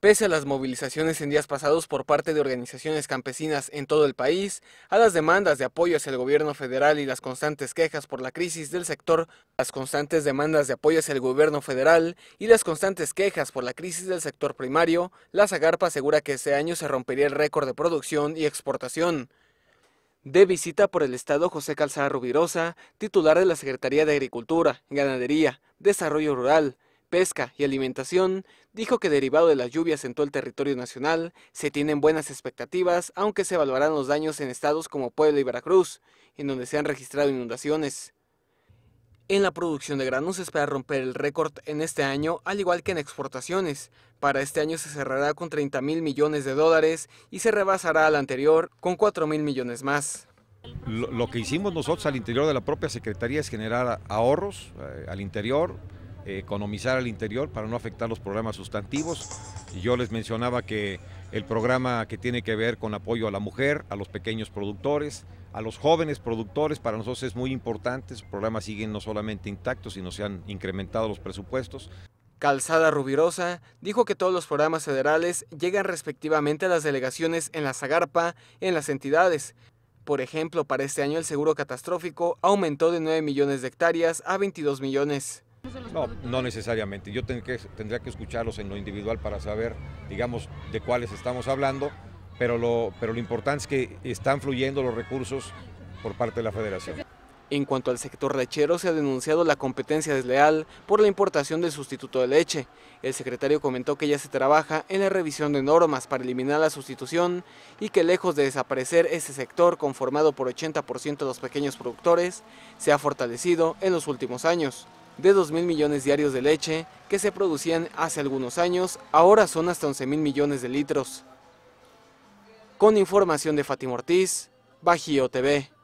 Pese a las movilizaciones en días pasados por parte de organizaciones campesinas en todo el país, a las demandas de apoyo hacia el gobierno federal y las constantes quejas por la crisis del sector, las constantes demandas de apoyo hacia el gobierno federal y las constantes quejas por la crisis del sector primario, la Zagarpa asegura que ese año se rompería el récord de producción y exportación. De visita por el Estado José Calzada Rubirosa, titular de la Secretaría de Agricultura, Ganadería, Desarrollo Rural, Pesca y Alimentación dijo que derivado de las lluvias en todo el territorio nacional, se tienen buenas expectativas, aunque se evaluarán los daños en estados como Puebla y Veracruz, en donde se han registrado inundaciones. En la producción de granos se espera romper el récord en este año, al igual que en exportaciones. Para este año se cerrará con 30 mil millones de dólares y se rebasará al anterior con 4 mil millones más. Lo, que hicimos nosotros al interior de la propia Secretaría es generar ahorros eh, al interior, economizar al interior para no afectar los programas sustantivos. Yo les mencionaba que el programa que tiene que ver con apoyo a la mujer, a los pequeños productores, a los jóvenes productores, para nosotros es muy importante, Los programas siguen no solamente intactos, sino se han incrementado los presupuestos. Calzada Rubirosa dijo que todos los programas federales llegan respectivamente a las delegaciones en la Zagarpa, en las entidades. Por ejemplo, para este año el seguro catastrófico aumentó de 9 millones de hectáreas a 22 millones. No, no necesariamente. Yo tendría que, escucharlos en lo individual para saber, digamos, de cuáles estamos hablando, pero lo, pero lo importante es que están fluyendo los recursos por parte de la federación. En cuanto al sector lechero, se ha denunciado la competencia desleal por la importación del sustituto de leche. El secretario comentó que ya se trabaja en la revisión de normas para eliminar la sustitución y que lejos de desaparecer ese sector conformado por 80% de los pequeños productores, se ha fortalecido en los últimos años de mil millones diarios de leche que se producían hace algunos años, ahora son hasta mil millones de litros. Con información de Fátima Ortiz, Bajío TV.